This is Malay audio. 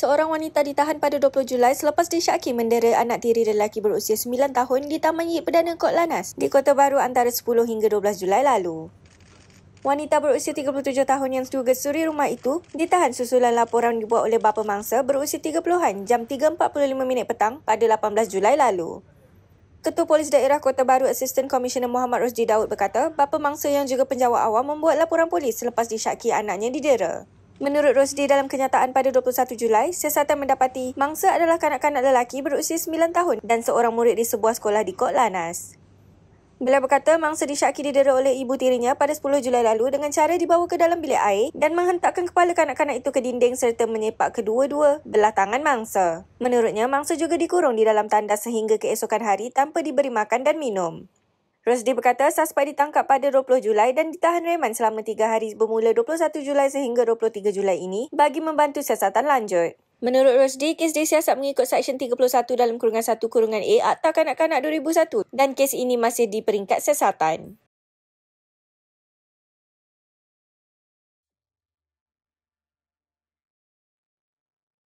seorang wanita ditahan pada 20 Julai selepas disyaki mendera anak tiri lelaki berusia 9 tahun di Taman Yip Perdana Kot Lanas di Kota Baru antara 10 hingga 12 Julai lalu. Wanita berusia 37 tahun yang juga suri rumah itu ditahan susulan laporan dibuat oleh bapa mangsa berusia 30-an jam 3.45 minit petang pada 18 Julai lalu. Ketua Polis Daerah Kota Baru Assistant Commissioner Muhammad Rosdi Daud berkata, bapa mangsa yang juga penjawat awam membuat laporan polis selepas disyaki anaknya didera. Menurut Rosdi dalam kenyataan pada 21 Julai, siasatan mendapati mangsa adalah kanak-kanak lelaki berusia 9 tahun dan seorang murid di sebuah sekolah di Kota Lanas. Beliau berkata mangsa disyaki didera oleh ibu tirinya pada 10 Julai lalu dengan cara dibawa ke dalam bilik air dan menghentakkan kepala kanak-kanak itu ke dinding serta menyepak kedua-dua belah tangan mangsa. Menurutnya, mangsa juga dikurung di dalam tandas sehingga keesokan hari tanpa diberi makan dan minum. Rosdi berkata suspek ditangkap pada 20 Julai dan ditahan reman selama 3 hari bermula 21 Julai sehingga 23 Julai ini bagi membantu siasatan lanjut. Menurut Rosdi, kes disiasat mengikut Seksyen 31 dalam kurungan 1 kurungan A Akta Kanak-Kanak 2001 dan kes ini masih di peringkat siasatan.